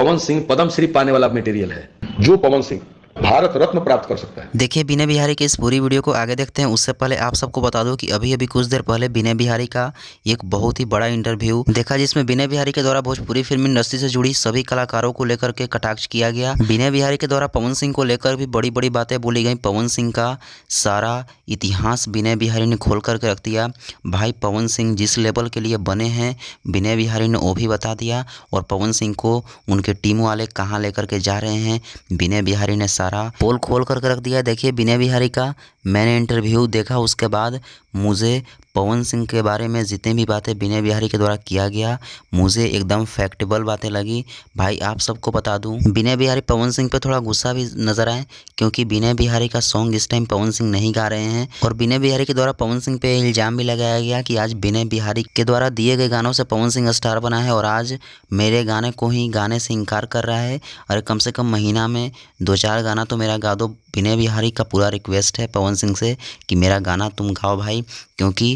पवन सिंह पद्म श्री पाने वाला मटेरियल है जो पवन सिंह भारत रत्न प्राप्त कर सकता है देखिए विनय बिहारी के इस पूरी वीडियो को आगे देखते हैं उससे पहले आप सबको बता दूं कि अभी अभी कुछ देर पहले विनय बिहारी का एक बहुत ही बड़ा इंटरव्यू देखा जिसमें बिना बिहारी के द्वारा भोजपुरी फिल्म इंडस्ट्री से जुड़ी सभी कलाकारों को लेकर के कटाक्ष किया गया विनय बिहारी के द्वारा पवन सिंह को लेकर भी बड़ी बड़ी बातें बोली गई पवन सिंह का सारा इतिहास विनय बिहारी ने खोल करके रख दिया भाई पवन सिंह जिस लेवल के लिए बने हैं विनय बिहारी ने वो भी बता दिया और पवन सिंह को उनके टीम वाले कहाँ लेकर के जा रहे हैं विनय बिहारी ने सारा पोल खोल करके रख दिया है देखिए विनय बिहारी का मैंने इंटरव्यू देखा उसके बाद मुझे पवन सिंह के बारे में जितनी भी बातें विनय बिहारी के द्वारा किया गया मुझे एकदम फैक्टेबल बातें लगी भाई आप सबको बता दूं विनय बिहारी पवन सिंह पे थोड़ा गुस्सा भी नज़र आए क्योंकि विनय बिहारी का सॉन्ग इस टाइम पवन सिंह नहीं गा रहे हैं और विनय बिहारी के द्वारा पवन सिंह पे इल्ज़ाम भी लगाया गया कि आज विनय बिहारी के द्वारा दिए गए गानों से पवन सिंह स्टार बना है और आज मेरे गाने को ही गाने से इनकार कर रहा है और कम से कम महीना में दो चार गाना तो मेरा गा दो विनय बिहारी का पूरा रिक्वेस्ट है पवन पवन सिंह से कि मेरा गाना तुम गाओ भाई क्योंकि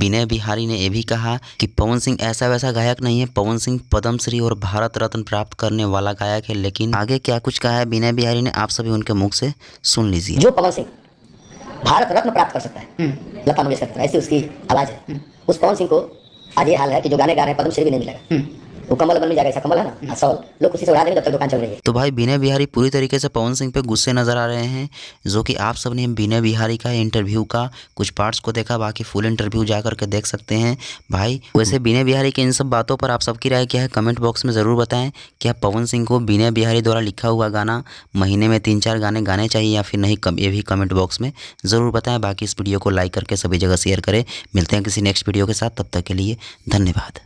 विनय बिहारी ने यह भी कहा कि पवन सिंह ऐसा वैसा गायक नहीं है पवन सिंह पद्मश्री और भारत रत्न प्राप्त करने वाला गायक है लेकिन आगे क्या कुछ कहा है विनय बिहारी ने आप सभी उनके मुख से सुन लीजिए जो पवन सिंह भारत रत्न प्राप्त कर सकता है हम्म। लता मंगेशकर ऐसी उसकी आवाज है हम्म। उस पवन सिंह को आज ये हाल है कि जो गाने गा रहे हैं पद्मश्री भी नहीं मिलेगा हम्म। वो कमल बन जाएगा ऐसा कमल है ना हाँ, सौ लोग खुशी से उड़ा देंगे जब तक दुकान चल रही है तो भाई बिनय बिहारी पूरी तरीके से पवन सिंह पे गुस्से नजर आ रहे हैं जो कि आप सबने बिनय बिहारी का इंटरव्यू का कुछ पार्ट्स को देखा बाकी फुल इंटरव्यू जा करके देख सकते हैं भाई वैसे बिनय बिहारी की इन सब बातों पर आप सबकी राय क्या है कमेंट बॉक्स में ज़रूर बताएं क्या पवन सिंह को बिनय बिहारी द्वारा लिखा हुआ गाना महीने में तीन चार गाने गाने चाहिए या फिर नहीं कम ये भी कमेंट बॉक्स में ज़रूर बताएं बाकी इस वीडियो को लाइक करके सभी जगह शेयर करें मिलते हैं किसी नेक्स्ट वीडियो के साथ तब तक के लिए धन्यवाद